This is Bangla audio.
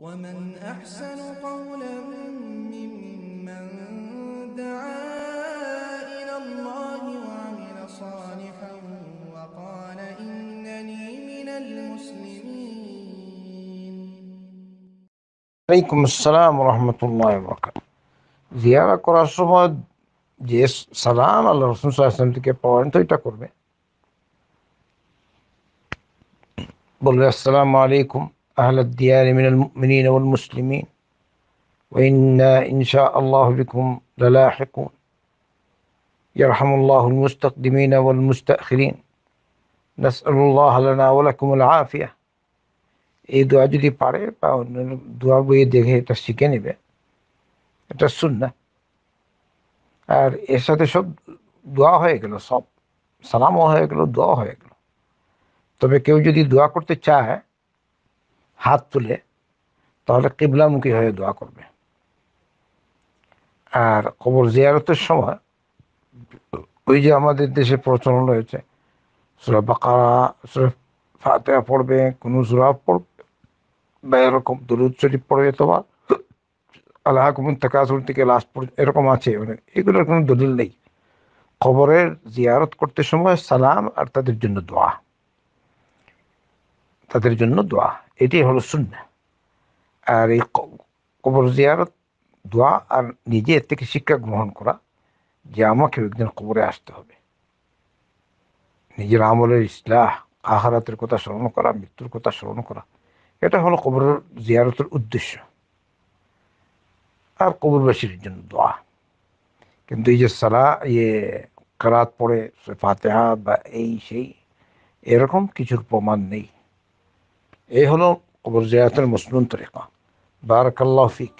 ومن أحسن قولا ممن دعا إلى الله وعمل صالحا وقال إنني من المسلمين عليكم السلام ورحمة الله وبركاته زيارة করার সময় যে سلام على رسول الله থেকে পাওয়ার তো এটা করবে বলবে السلام عليكم أهل الديار من المؤمنين والمسلمين وإنا إن شاء الله بكم للاحقون يرحم الله المستقدمين والمستأخرين نسأل الله لنا ولكم العافية এই দোয়া যদি পারে বা অন্য দোয়া বইয়ে দেখে এটা শিখে নেবে এটা শুন না আর এর সাথে সব দোয়া হয়ে গেল সব সালামও হয়ে গেল দোয়া হয়ে গেল তবে কেউ যদি দোয়া করতে চায় হাত তুলে তাহলে কিবলামুখী হয়ে দোয়া করবে আর কবর জিয়ারতের সময় ওই যে আমাদের দেশে প্রচলন রয়েছে সুরা বাকারা সুরা ফাতেহা পড়বে কোনো সুরা পড়বে বা এরকম দরুদ শরীফ পড়বে তোমার আল্লাহ কুমুন থেকে লাস্ট পর্যন্ত এরকম আছে মানে এগুলোর কোনো দলিল নেই খবরের জিয়ারত করতে সময় সালাম আর তাদের জন্য দোয়া তাদের জন্য দোয়া এটাই হলো শূন্য আর এই কবর জিয়ারত দোয়া আর নিজে এর থেকে শিক্ষা গ্রহণ করা যে আমাকে একদিন কবরে আসতে হবে নিজের আমলের ইসলাহ আহারাতের কথা স্মরণ করা মৃত্যুর কথা স্মরণ করা এটা হলো কবরের জিয়ারতের উদ্দেশ্য আর কবরবাসীর জন্য দোয়া কিন্তু এই যে সারা ইয়ে কারাত পড়ে ফাতেহা বা এই সেই এরকম কিছুর প্রমাণ নেই এই হলো কবর জিয়ারতের মসনুন তরিকা বারাকাল্লাহ ফিক